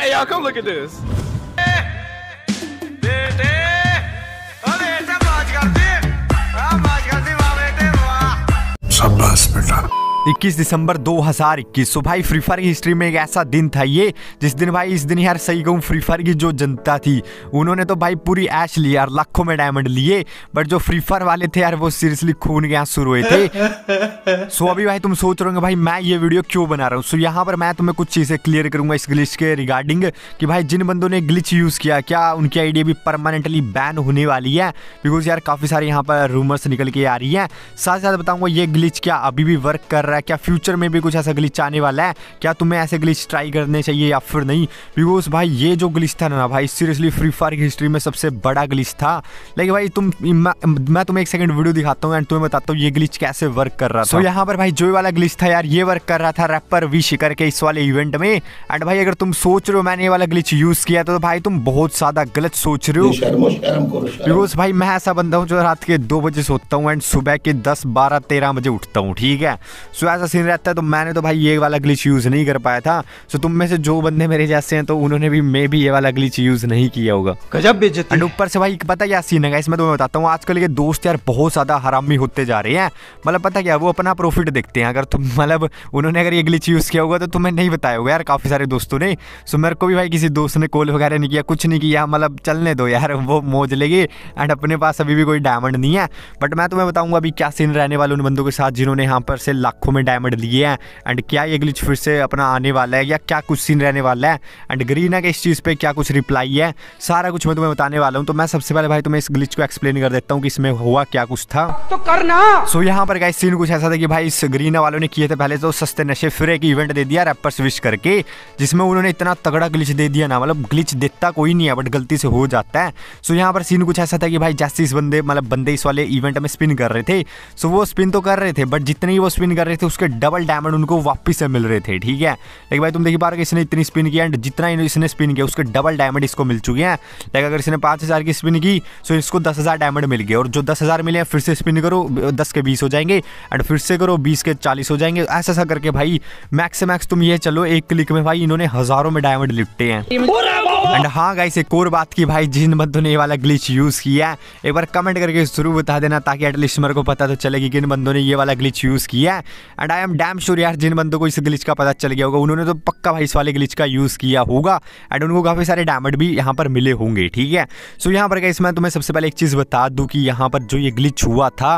Hey, y'all, come look at this. Shabash, beta. 21 दिसंबर 2021 सो तो भाई free fire की history में एक ऐसा दिन था ये जिस दिन भाई इस दिन यार सही कहूँ फ्री फायर की जो जनता थी उन्होंने तो भाई पूरी ऐश ली यार लाखों में डायमंड लिए बट जो फ्री फायर वाले थे यार वो सीरियसली खून के यहाँ शुरू हुए थे सो अभी भाई तुम सोच रहे हो भाई मैं ये वीडियो क्यों बना रहा हूँ सो यहाँ पर मैं तुम्हें कुछ चीज़ें क्लियर करूंगा इस ग्लिच के रिगार्डिंग कि भाई जिन बंदों ने ग्लिच यूज़ किया क्या उनकी आइडिया भी परमानेंटली बैन होने वाली है बिकॉज यार काफ़ी सारे यहाँ पर रूमर्स निकल के आ रही है साथ साथ बताऊँगा ये ग्लिच क्या अभी भी वर्क कर रहा है रहा है क्या फ्यूचर में भी कुछ ऐसा ग्लिच आने वाला है क्या तुम्हें ऐसे ग्लिच ट्राई करने चाहिए या फिर नहीं बिकॉज भाई ये जो ग्लिच था ना भाई सीरियसली फ्री फायर की हिस्ट्री में सबसे बड़ा ग्लिच था लेकिन भाई तुम मैं तुम्हें एक सेकंड वीडियो दिखाता हूँ एंड तुम्हें बताता हूँ ये ग्लिच कैसे वर्क कर रहा था तो so, यहाँ पर भाई जो वाला ग्लिच था यार ये वर्क कर रहा था रैपर वी शिकर के इस वाले इवेंट में एंड भाई अगर तुम सोच रहे हो मैंने ये वाला ग्लिच यूज किया तो भाई तुम बहुत ज्यादा गलत सोच रहे हो बिकॉज भाई मैं ऐसा बंदा हूँ जो रात के दो बजे सोता हूँ एंड सुबह के दस बारह तेरह बजे उठता हूँ ठीक है सो ऐसा सीन रहता है तो मैंने तो भाई ये वाला ग्लिच यूज़ नहीं कर पाया था सो तुम में से जो बंदे मेरे जैसे हैं तो उन्होंने भी मे भी ये वाला ग्लिच यूज़ नहीं किया होगा गजब बेचती एंड ऊपर से भाई पता क्या सीन है इसमें मैं बताता हूँ आजकल के दोस्त यार बहुत ज़्यादा हरामी होते जा रहे हैं मतलब पता क्या वो अपना प्रॉफिट देखते हैं अगर तुम मतलब उन्होंने अगर ये ग्लिच यूज़ किया होगा तो तुम्हें नहीं बताया होगा यार काफ़ी सारे दोस्तों ने सो मेरे को भी भाई किसी दोस्त ने कॉल वगैरह नहीं किया कुछ नहीं किया मतलब चलने दो यार वो मौज लेगी एंड अपने पास अभी भी कोई डायमंड नहीं है बट मैं तुम्हें बताऊँगा अभी क्या सीन रहने वाले उन बंदों के साथ जिन्होंने यहाँ पर से लाखों आंखों में डायमंड लिए हैं एंड क्या ये ग्लिच फिर से अपना आने वाला है या क्या कुछ सीन रहने वाला है एंड गरीना के इस चीज़ पर क्या कुछ रिप्लाई है सारा कुछ मैं तुम्हें बताने वाला हूँ तो मैं सबसे पहले भाई तुम्हें इस ग्लिच को एक्सप्लेन कर देता हूँ कि इसमें हुआ क्या कुछ था तो करना सो so, यहाँ पर गाइस सीन कुछ ऐसा था कि भाई इस गरीना वालों ने किए थे पहले तो सस्ते नशे फिर एक इवेंट दे दिया रेपर स्विश करके जिसमें उन्होंने इतना तगड़ा ग्लिच दे दिया ना मतलब ग्लिच देता कोई नहीं है बट गलती से हो जाता है सो यहाँ पर सीन कुछ ऐसा था कि भाई जैसे इस बंदे मतलब बंदे इस वाले इवेंट में स्पिन कर रहे थे सो वो स्पिन तो कर रहे थे बट जितने ही वो स्पिन कर रहे थे उसके डबल डायमंड उनको वापस से मिल रहे थे ठीक है लेकिन भाई तुम देख पा रहे हो इसने इतनी स्पिन की एंड जितना इसने स्पिन किया उसके डबल डायमंड इसको मिल चुके हैं लेकिन अगर इसने पाँच की स्पिन की तो इसको दस डायमंड मिल गए और जो दस मिले हैं फिर से स्पिन करो दस के बीस हो जाएंगे एंड फिर से करो बीस के चालीस हो जाएंगे ऐसा ऐसा करके भाई मैक्स से मैक्स तुम ये चलो एक क्लिक में भाई इन्होंने हज़ारों में डायमंड लिपटे हैं एंड हाँ गाइस एक और बात की भाई जिन बंदों ने ये वाला ग्लिच यूज़ किया एक बार कमेंट करके जरूर बता देना ताकि एटलीस्ट मेरे को पता तो चले कि किन बंदों ने ये वाला ग्लिच यूज़ किया and I am damn sure यार जिन बंदों को इस ग्लिच का पता चल गया होगा उन्होंने तो पक्का भाई इस वाले ग्लिच का यूज़ किया होगा एंड उनको काफ़ी सारे डैमेज भी यहाँ पर मिले होंगे ठीक है सो so, यहाँ पर इसमें तुम्हें सबसे पहले एक चीज़ बता दूँ कि यहाँ पर जो ये ग्लिच हुआ था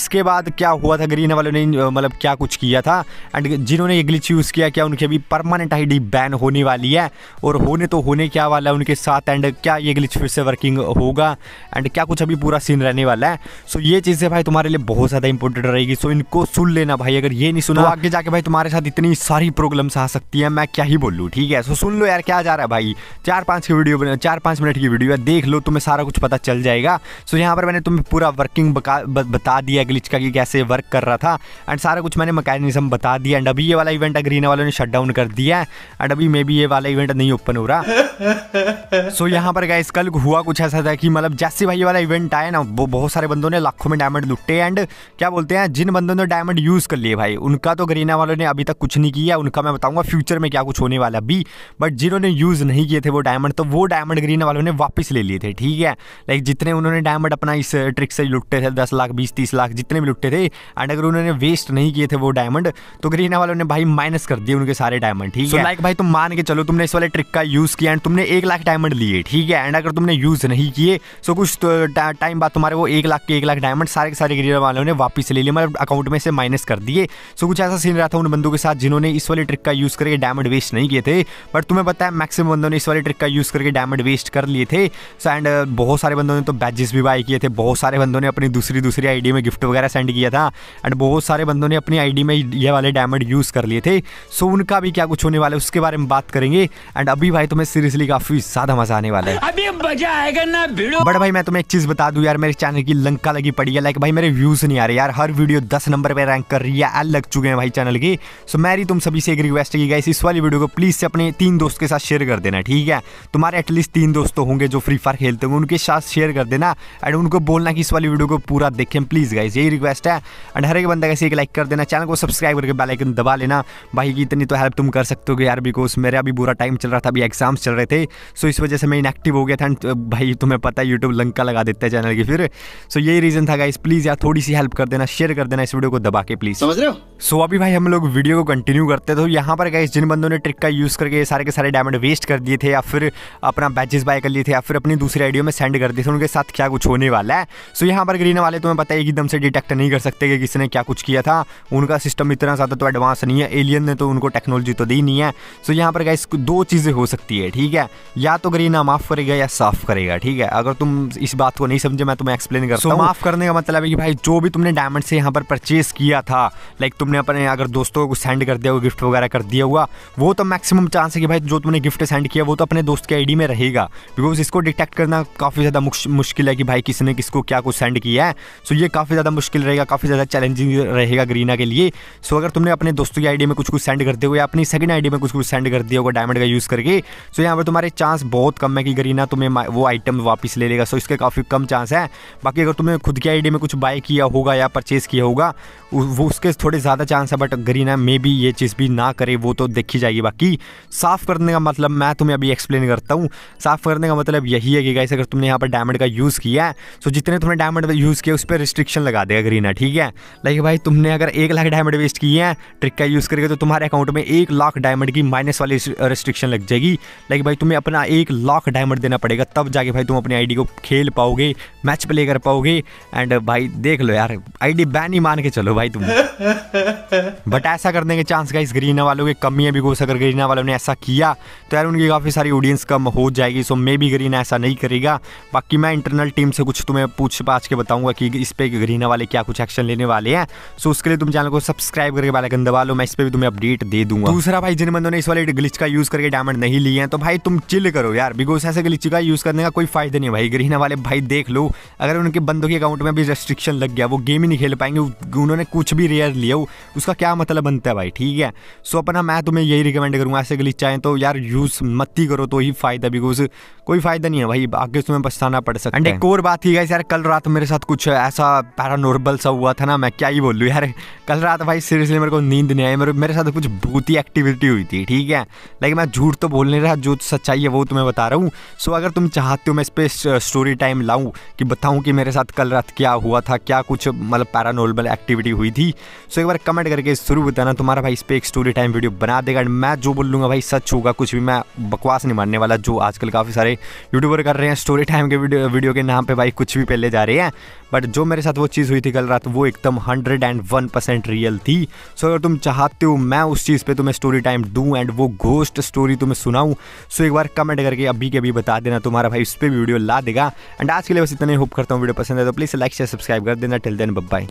इसके बाद क्या हुआ था ग्रीन वालों ने मतलब क्या कुछ किया था एंड जिन्होंने ये ग्लिच यूज़ किया क्या उनकी अभी परमानेंट आई बैन होने वाली है और होने तो होने क्या वाला है उनके साथ एंड क्या ये ग्लिच फिर से वर्किंग होगा एंड क्या कुछ अभी पूरा सीन रहने वाला है सो so, ये चीज़ें भाई तुम्हारे लिए बहुत ज़्यादा इंपॉर्टेंट रहेगी सो so, इनको सुन लेना भाई अगर ये नहीं सुना तो आगे जाके भाई तुम्हारे साथ इतनी सारी प्रॉब्लम्स आ सकती है मैं क्या ही बोलूँ ठीक है सो सुन लो यार क्या जा रहा है भाई चार पाँच की वीडियो चार पाँच मिनट की वीडियो है देख लो तुम्हें सारा कुछ पता चल जाएगा सो यहाँ पर मैंने तुम्हें पूरा वर्किंग बता दिया ग्लिच का कि कैसे वर्क कर रहा था एंड सारा कुछ मैंने मैकेनिज्म बता दिया एंड अभी ये वाला इवेंट अग्रीन वालों ने शट डाउन कर दिया है एंड अभी मे बी ये वाला इवेंट नहीं ओपन हो रहा सो यहाँ पर गाइस कल हुआ कुछ ऐसा था कि मतलब जैसे भाई ये वाला इवेंट आया ना वो बहुत सारे बंदों ने लाखों में डायमंड लुटे एंड क्या बोलते हैं जिन बंदों ने डायमंड यूज़ कर लिए भाई भाई उनका तो गरीना वालों ने अभी तक कुछ नहीं किया उनका मैं बताऊंगा फ्यूचर में क्या कुछ होने वाला भी बट जिन्होंने यूज़ नहीं किए थे वो डायमंड तो वो डायमंड गरीना वालों ने वापस ले लिए थे ठीक है लाइक जितने उन्होंने डायमंड अपना इस ट्रिक uh, से लुटते थे दस लाख बीस तीस लाख जितने भी लुटते थे एंड अगर उन्होंने वेस्ट नहीं किए थे वो डायमंड तो गरीना वालों ने भाई माइनस कर दिए उनके सारे डायमंड ठीक है लाइक भाई तुम मान के चलो तुमने इस वाले ट्रिक का यूज़ किया एंड तुमने एक लाख डायमंड लिए ठीक है एंड अगर तुमने यूज़ नहीं किए सो कुछ तो, टाइम बाद तुम्हारे वो एक लाख के एक लाख डायमंड सारे के सारे गरीना वालों ने वापस ले लिए मतलब अकाउंट में से माइनस कर दिए सो कुछ ऐसा सीन रहा था उन बंदों के साथ जिन्होंने इस वाली ट्रिक का यूज़ करके डायमंड वेस्ट नहीं किए थे बट तुम्हें पता है मैक्सिमम बंदों ने इस वाली ट्रिक का यूज़ करके डायमंड वेस्ट कर लिए थे सो एंड uh, बहुत सारे बंदों ने तो बैजेस भी बाय किए थे बहुत सारे बंदों ने अपनी दूसरी दूसरी आईडी में गिफ्ट वगैरह सेंड किया था एंड बहुत सारे बंदों ने अपनी आईडी में ये वाले डायमंड यूज़ कर लिए थे सो उनका भी क्या कुछ होने वाला है उसके बारे में बात करेंगे एंड अभी भाई तुम्हें सीरियसली काफ़ी ज़्यादा मज़ा आने वाला है अभी मजा आएगा ना बट भाई मैं तुम्हें एक चीज़ बता दू यार मेरे चैनल की लंका लगी पड़ी है लाइक भाई मेरे व्यूज़ नहीं आ रहे यार हर वीडियो दस नंबर पर रैंक कर रही है लग चुके हैं भाई चैनल की सो मेरी तुम सभी से एक रिक्वेस्ट की गाइस इस वाली वीडियो को प्लीज़ से अपने तीन दोस्त के साथ शेयर कर देना ठीक है तुम्हारे एटलीस्ट तीन दोस्त तो होंगे जो फ्री फायर खेलते होंगे उनके साथ शेयर कर देना एंड उनको बोलना कि इस वाली वीडियो को पूरा देखें प्लीज़ गाइस यही रिक्वेस्ट है एंड हर एक बंदा कैसे एक लाइक कर देना चैनल को सब्सक्राइब करके बेलाइकन दबा लेना भाई की इतनी तो हेल्प तुम कर सकते हो यार बिकॉज मेरा अभी बुरा टाइम चल रहा था अभी एग्जाम्स चल रहे थे सो इस वजह से मैं इनएक्टिव हो गया था एंड भाई तुम्हें पता है यूट्यूब लंका लगा देता है चैनल की फिर सो यही रीज़न था गाइस प्लीज़ यार थोड़ी सी हेल्प कर देना शेयर कर देना इस वीडियो को दबा के प्लीज़ समझ रहे हो सो so, अभी भाई हम लोग वीडियो को कंटिन्यू करते तो यहाँ पर गए जिन बंदों ने ट्रिक का यूज़ करके सारे के सारे डायमंड वेस्ट कर दिए थे या फिर अपना बैचेस बाय कर लिए थे या फिर अपनी दूसरी आइडियो में सेंड कर दिए थे उनके साथ क्या कुछ होने वाला है सो so, यहाँ पर ग्रीन वाले तुम्हें पता है एकदम से डिटेक्ट नहीं कर सकते कि किसी ने क्या कुछ किया था उनका सिस्टम इतना ज़्यादा तो एडवांस नहीं है एलियन ने तो उनको टेक्नोलॉजी तो दी नहीं है सो so, यहाँ पर गए दो चीज़ें हो सकती है ठीक है या तो ग्रीना माफ़ करेगा या साफ़ करेगा ठीक है अगर तुम इस बात को नहीं समझे मैं तुम्हें एक्सप्लेन कर सो माफ़ करने का मतलब है कि भाई जो भी तुमने डायमंड से यहाँ पर परचेज किया था लाइक तुमने अपने अगर दोस्तों को सेंड कर दिया हुआ गिफ्ट वगैरह कर दिया हुआ वो तो मैक्सिमम चांस है कि भाई जो तुमने गिफ्ट सेंड किया वो तो अपने दोस्त के आई में रहेगा बिकॉज इसको डिटेक्ट करना काफ़ी ज़्यादा मुश्किल है कि भाई किसने किसको क्या कुछ सेंड किया है सो ये काफ़ी ज़्यादा मुश्किल रहेगा काफ़ी ज़्यादा चैलेंजिंग रहेगा ग्रीना के लिए सो अगर तुमने अपने दोस्तों की आई में कुछ कुछ सेंड करते हुए या अपनी सेकंड आई में कुछ कुछ सेंड कर दिया होगा डायमंड का यूज़ करके सो यहाँ पर तुम्हारे चांस बहुत कम है कि गरीना तुम्हें वो आइटम वापस ले लेगा सो इसके काफ़ी कम चांस है बाकी अगर तुमने खुद की आई में कुछ बाय किया होगा या परचेज़ किया होगा वो उसके थोड़े थोड़े ज़्यादा चांस है बट ग्रीन है मे बी ये चीज़ भी ना करे वो तो देखी जाएगी बाकी साफ़ करने का मतलब मैं तुम्हें अभी एक्सप्लेन करता हूँ साफ़ करने का मतलब यही है कि गाइस अगर तुमने यहाँ पर डायमंड का यूज़ किया है तो जितने तुमने डायमंड यूज़ किया उस पर रिस्ट्रिक्शन लगा देगा ग्रीन है ठीक है लाइक भाई तुमने अगर एक लाख डायमंड वेस्ट किए हैं ट्रिक का यूज़ करके तो तुम्हारे अकाउंट में एक लाख डायमंड की माइनस वाली रिस्ट्रिक्शन लग जाएगी लाइक भाई तुम्हें अपना एक लाख डायमंड देना पड़ेगा तब जाके भाई तुम अपनी आईडी को खेल पाओगे मैच प्ले कर पाओगे एंड भाई देख लो यार आईडी बैन ही मान के चलो भाई तुम बट ऐसा करने के चांस गाइस ग्रीना वालों की कमी है बिकॉज अगर ग्रीना वालों ने ऐसा किया तो यार उनकी काफ़ी सारी ऑडियंस कम हो जाएगी सो मे भी ग्रीना ऐसा नहीं करेगा बाकी मैं इंटरनल टीम से कुछ तुम्हें पूछ पाछ के बताऊंगा कि इस पर ग्रीना वाले क्या कुछ एक्शन लेने वाले हैं सो उसके लिए तुम चैनल को सब्सक्राइब करके वाले दबा वालों मैं इस पर भी तुम्हें अपडेट दे दूंगा दूसरा भाई जिन बंदों ने इस वाले ग्लिच का यूज़ करके डायमंड नहीं लिए हैं तो भाई तुम चिल करो यार बिकॉज ऐसे ग्लिच का यूज़ करने का कोई फायदा नहीं भाई ग्रीना वाले भाई देख लो अगर उनके बंदों के अकाउंट में भी रेस्ट्रिक्शन लग गया वो गेम ही नहीं खेल पाएंगे उन्होंने कुछ भी रेयर लिया जाओ उसका क्या मतलब बनता है भाई ठीक है सो अपना मैं तुम्हें यही रिकमेंड करूँगा ऐसे गली चाहें तो यार यूज़ मत ही करो तो ही फ़ायदा बिकॉज कोई फ़ायदा नहीं है भाई आगे तुम्हें पछताना पड़ सकता एंड एक और बात थी यार कल रात मेरे साथ कुछ ऐसा पैरानॉर्मल सा हुआ था ना मैं क्या ही बोलूँ यार कल रात भाई सीरियसली मेरे को नींद नहीं आई मेरे मेरे साथ कुछ भूती एक्टिविटी हुई थी ठीक है लेकिन मैं झूठ तो बोल नहीं रहा जो सच्चाई है वो तुम्हें बता रहा हूँ सो अगर तुम चाहते हो मैं इस पर स्टोरी टाइम लाऊँ कि बताऊँ कि मेरे साथ कल रात क्या हुआ था क्या कुछ मतलब पैरानॉर्मल एक्टिविटी हुई थी सो एक बार कमेंट करके शुरू बताना तुम्हारा भाई इस पर एक स्टोरी टाइम वीडियो बना देगा मैं जो बोल लूँगा भाई सच होगा कुछ भी मैं बकवास नहीं मानने वाला जो आजकल काफ़ी सारे यूट्यूबर कर रहे हैं स्टोरी टाइम के वीडियो वीडियो के नाम पर भाई कुछ भी पहले जा रहे हैं बट जो मेरे साथ वो चीज़ हुई थी कल रात वो एकदम hundred and one percent real थी सो अगर तुम चाहते हो मैं उस चीज़ पर तुम्हें स्टोरी टाइम दूँ एंड वो घोस्ट स्टोरी तुम्हें सुनाऊँ सो एक बार कमेंट करके अभी के अभी बता देना तुम्हारा भाई उस पर भी वीडियो ला देगा एंड आज के लिए बस इतने होप करता हूँ वीडियो पसंद है तो प्लीज़ लाइक शेयर सब्सक्राइब कर देना टिल देन बाई